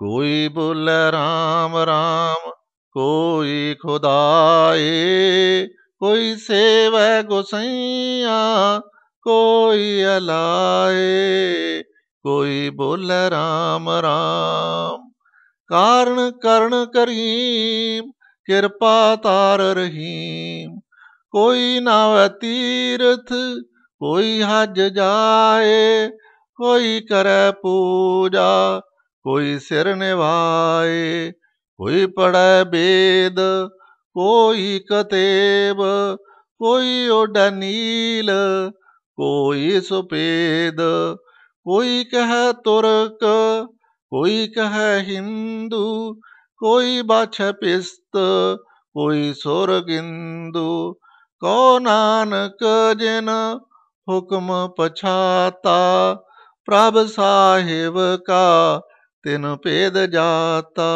कोई बोल राम राम कोई खुदाए कोई सेव गोसैया कोई अलाए कोई बोल राम राम कारण करण करीम कृपा तार रहीम कोई नाव तीर्थ कोई हज जाए कोई करे पूजा कोई सिर निभाए कोई पढ़े वेद कोई कतेब कोई ओडनील नील कोई सुपेद कोई कह तुर्क कोई कह हिंदू कोई बाछ पिस्त कोई गिंदु को नानक जिन हुक्म पछाता प्रभ साहिब का ਤਿਨ ਭੇਦ ਜਾਤਾ